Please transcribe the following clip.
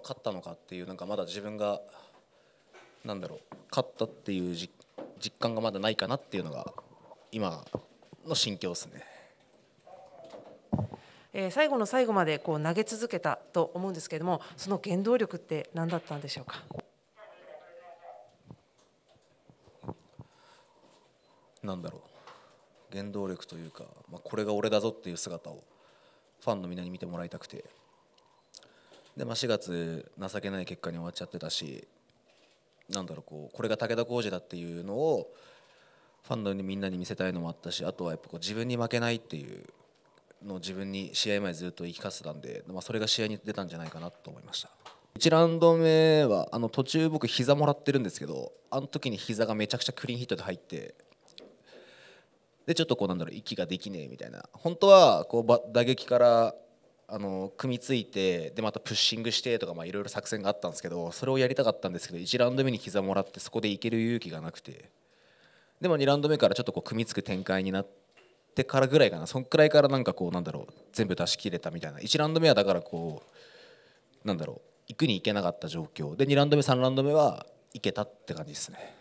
ぱ勝ったのかっていうなんかまだ自分がなんだろう勝ったっていう実感がまだないかなっていうのが今の心境ですね。えー、最後の最後までこう投げ続けたと思うんですけれどもその原動力って何だったんでしょうかなんだろう原動力というか、まあ、これが俺だぞっていう姿をファンのみんなに見てもらいたくてで、まあ、4月情けない結果に終わっちゃってたしなんだろうこうこれが武田浩二だっていうのをファンのみんなに見せたいのもあったしあとはやっぱこう自分に負けないっていうのを自分に試合前ずっと言い聞かせたんで、まあ、それが試合に出たんじゃないかなと思いました1ラウンド目はあの途中僕膝もらってるんですけどあの時に膝がめちゃくちゃクリーンヒットで入ってでちょっとこうなんだろう息ができねえみたいな本当はこう打撃からあの組みついてでまたプッシングしてとかいろいろ作戦があったんですけどそれをやりたかったんですけど1ラウンド目に膝もらってそこでいける勇気がなくてでも2ラウンド目からちょっとこう組みつく展開になってからぐらいかなそんくらいからなんかこうなんだろう全部出し切れたみたいな1ラウンド目はだからこうなんだろう行くに行けなかった状況で2ラウンド目3ラウンド目はいけたって感じですね。